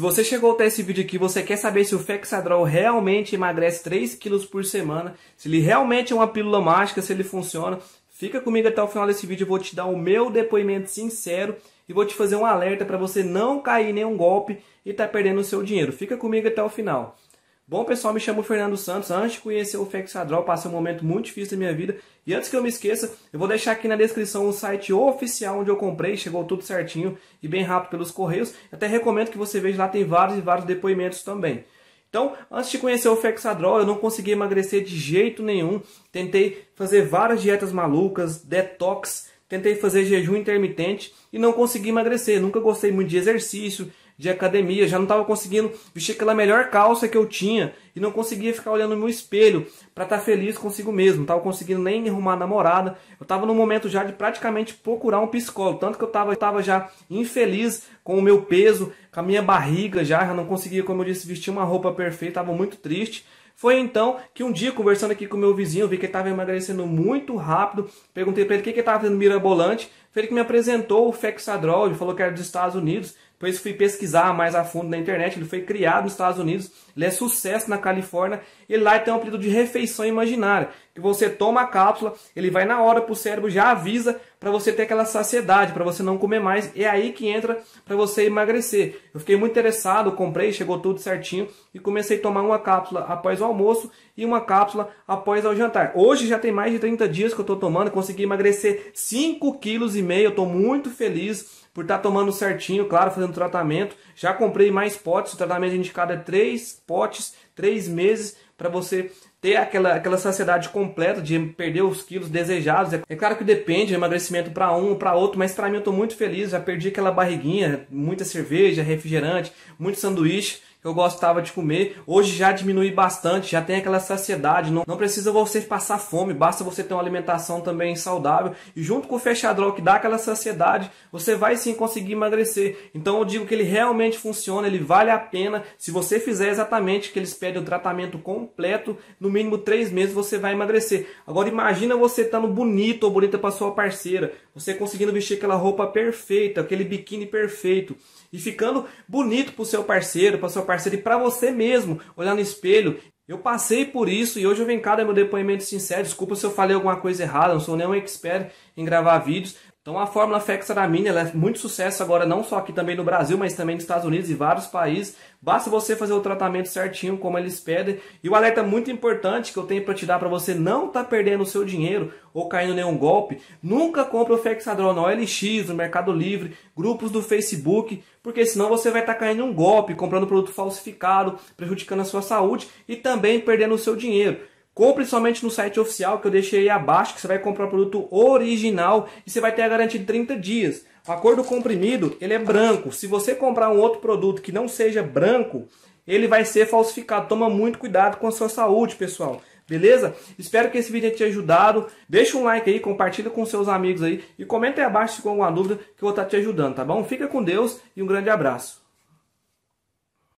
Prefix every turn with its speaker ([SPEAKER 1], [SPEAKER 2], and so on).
[SPEAKER 1] Se você chegou até esse vídeo aqui, você quer saber se o Fexadrol realmente emagrece 3 quilos por semana, se ele realmente é uma pílula mágica, se ele funciona, fica comigo até o final desse vídeo, eu vou te dar o meu depoimento sincero e vou te fazer um alerta para você não cair em nenhum golpe e estar tá perdendo o seu dinheiro. Fica comigo até o final. Bom, pessoal, me chamo Fernando Santos. Antes de conhecer o Fexadrol, passei um momento muito difícil da minha vida. E antes que eu me esqueça, eu vou deixar aqui na descrição o site oficial onde eu comprei. Chegou tudo certinho e bem rápido pelos correios. Até recomendo que você veja lá, tem vários e vários depoimentos também. Então, antes de conhecer o Fexadrol, eu não consegui emagrecer de jeito nenhum. Tentei fazer várias dietas malucas, detox, tentei fazer jejum intermitente e não consegui emagrecer. Nunca gostei muito de exercício, de academia, já não estava conseguindo vestir aquela melhor calça que eu tinha e não conseguia ficar olhando no meu espelho para estar tá feliz consigo mesmo, não estava conseguindo nem arrumar namorada. Eu estava no momento já de praticamente procurar um psicólogo, tanto que eu estava tava já infeliz com o meu peso, com a minha barriga já, já não conseguia, como eu disse, vestir uma roupa perfeita, estava muito triste. Foi então que um dia, conversando aqui com meu vizinho, vi que ele estava emagrecendo muito rápido. Perguntei para ele o que, que ele estava fazendo mirabolante. Foi ele que me apresentou o Fexadrol, ele falou que era dos Estados Unidos. Depois fui pesquisar mais a fundo na internet. Ele foi criado nos Estados Unidos, ele é sucesso na Califórnia. Ele lá tem um apelido de refeição imaginária, que você toma a cápsula, ele vai na hora pro cérebro, já avisa para você ter aquela saciedade, para você não comer mais. É aí que entra para você emagrecer. Eu fiquei muito interessado, comprei, chegou tudo certinho e comecei a tomar uma cápsula após o almoço e uma cápsula após o jantar. Hoje já tem mais de 30 dias que eu estou tomando, consegui emagrecer 5 quilos e meio, eu tô muito feliz por estar tá tomando certinho, claro, fazendo tratamento. Já comprei mais potes, o tratamento indicado é 3 potes, 3 meses, para você ter aquela, aquela saciedade completa de perder os quilos desejados. É claro que depende de emagrecimento para um, para outro, mas para mim eu tô muito feliz, já perdi aquela barriguinha, muita cerveja, refrigerante, muito sanduíche que eu gostava de comer, hoje já diminui bastante, já tem aquela saciedade, não, não precisa você passar fome, basta você ter uma alimentação também saudável e junto com o fechadrol que dá aquela saciedade, você vai sim conseguir emagrecer. Então eu digo que ele realmente funciona, ele vale a pena se você fizer exatamente que eles pedem o tratamento completo, no mínimo três meses você vai emagrecer. Agora imagina você estando bonito ou bonita para sua parceira, você conseguindo vestir aquela roupa perfeita, aquele biquíni perfeito e ficando bonito para o seu parceiro, para sua parceiro, e para você mesmo olhar no espelho. Eu passei por isso e hoje eu venho cá dar meu depoimento sincero. Desculpa se eu falei alguma coisa errada, não sou nem um expert em gravar vídeos, então a fórmula fexaramine ela é muito sucesso agora, não só aqui também no Brasil, mas também nos Estados Unidos e vários países. Basta você fazer o tratamento certinho, como eles pedem. E o alerta muito importante que eu tenho para te dar para você não estar tá perdendo o seu dinheiro ou caindo nenhum golpe, nunca compre o Fexadrol na OLX, no Mercado Livre, grupos do Facebook, porque senão você vai estar tá caindo um golpe, comprando produto falsificado, prejudicando a sua saúde e também perdendo o seu dinheiro. Compre somente no site oficial que eu deixei aí abaixo, que você vai comprar o produto original e você vai ter a garantia de 30 dias. A cor do comprimido, ele é branco. Se você comprar um outro produto que não seja branco, ele vai ser falsificado. Toma muito cuidado com a sua saúde, pessoal. Beleza? Espero que esse vídeo tenha te ajudado. Deixa um like aí, compartilha com seus amigos aí e comenta aí abaixo se ficou alguma dúvida que eu vou estar te ajudando, tá bom? Fica com Deus e um grande abraço.